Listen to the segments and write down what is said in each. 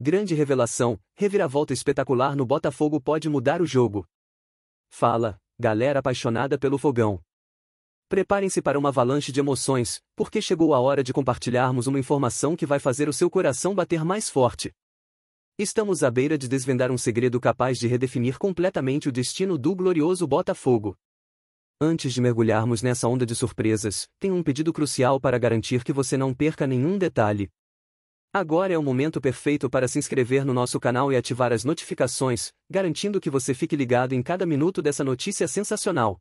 Grande revelação, reviravolta espetacular no Botafogo pode mudar o jogo. Fala, galera apaixonada pelo fogão. Preparem-se para uma avalanche de emoções, porque chegou a hora de compartilharmos uma informação que vai fazer o seu coração bater mais forte. Estamos à beira de desvendar um segredo capaz de redefinir completamente o destino do glorioso Botafogo. Antes de mergulharmos nessa onda de surpresas, tenho um pedido crucial para garantir que você não perca nenhum detalhe. Agora é o momento perfeito para se inscrever no nosso canal e ativar as notificações, garantindo que você fique ligado em cada minuto dessa notícia sensacional.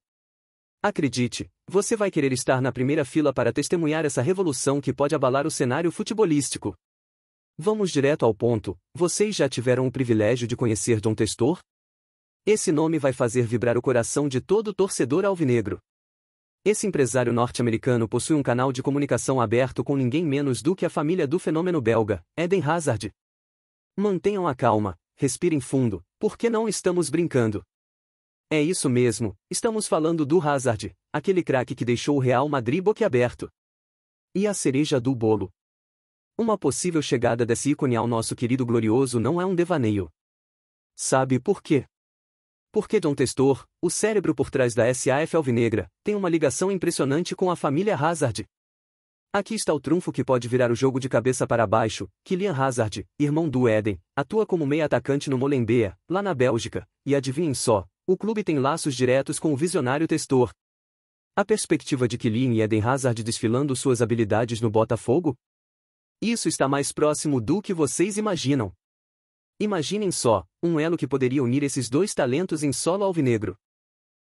Acredite, você vai querer estar na primeira fila para testemunhar essa revolução que pode abalar o cenário futebolístico. Vamos direto ao ponto: vocês já tiveram o privilégio de conhecer Dom Testor? Esse nome vai fazer vibrar o coração de todo torcedor alvinegro. Esse empresário norte-americano possui um canal de comunicação aberto com ninguém menos do que a família do fenômeno belga, Eden Hazard. Mantenham a calma, respirem fundo, porque não estamos brincando. É isso mesmo, estamos falando do Hazard, aquele craque que deixou o Real Madrid boquiaberto. E a cereja do bolo. Uma possível chegada desse ícone ao nosso querido glorioso não é um devaneio. Sabe por quê? Porque John Testor, o cérebro por trás da SAF Alvinegra, tem uma ligação impressionante com a família Hazard. Aqui está o trunfo que pode virar o jogo de cabeça para baixo. Kylian Hazard, irmão do Éden, atua como meia atacante no Molenbeek, lá na Bélgica, e adivinhem só, o clube tem laços diretos com o visionário Testor. A perspectiva de Kylian e Eden Hazard desfilando suas habilidades no Botafogo? Isso está mais próximo do que vocês imaginam. Imaginem só, um elo que poderia unir esses dois talentos em solo alvinegro.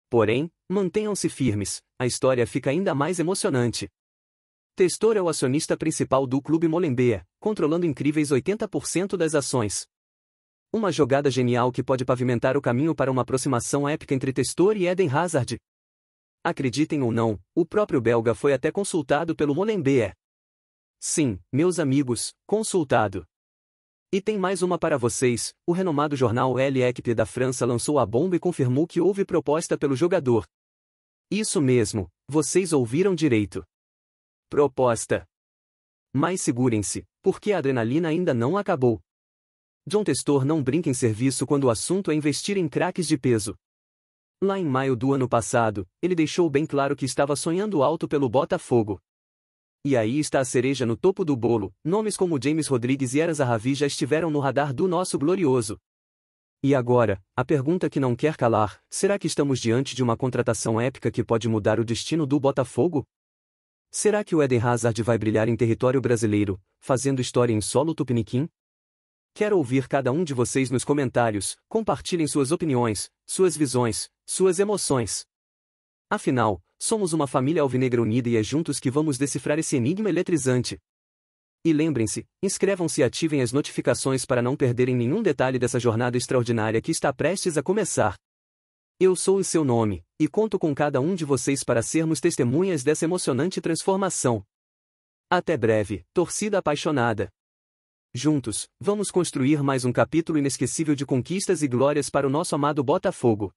Porém, mantenham-se firmes, a história fica ainda mais emocionante. Testor é o acionista principal do clube Molembea, controlando incríveis 80% das ações. Uma jogada genial que pode pavimentar o caminho para uma aproximação épica entre Testor e Eden Hazard. Acreditem ou não, o próprio belga foi até consultado pelo Molembea. Sim, meus amigos, consultado. E tem mais uma para vocês: o renomado jornal L'Equipe da França lançou a bomba e confirmou que houve proposta pelo jogador. Isso mesmo, vocês ouviram direito. Proposta. Mas segurem-se, porque a adrenalina ainda não acabou. John Testor não brinca em serviço quando o assunto é investir em craques de peso. Lá em maio do ano passado, ele deixou bem claro que estava sonhando alto pelo Botafogo. E aí está a cereja no topo do bolo, nomes como James Rodrigues e Eras Ravi já estiveram no radar do nosso glorioso. E agora, a pergunta que não quer calar, será que estamos diante de uma contratação épica que pode mudar o destino do Botafogo? Será que o Eden Hazard vai brilhar em território brasileiro, fazendo história em solo tupiniquim? Quero ouvir cada um de vocês nos comentários, compartilhem suas opiniões, suas visões, suas emoções. Afinal, Somos uma família alvinegra unida e é juntos que vamos decifrar esse enigma eletrizante. E lembrem-se, inscrevam-se e ativem as notificações para não perderem nenhum detalhe dessa jornada extraordinária que está prestes a começar. Eu sou o seu nome, e conto com cada um de vocês para sermos testemunhas dessa emocionante transformação. Até breve, torcida apaixonada. Juntos, vamos construir mais um capítulo inesquecível de conquistas e glórias para o nosso amado Botafogo.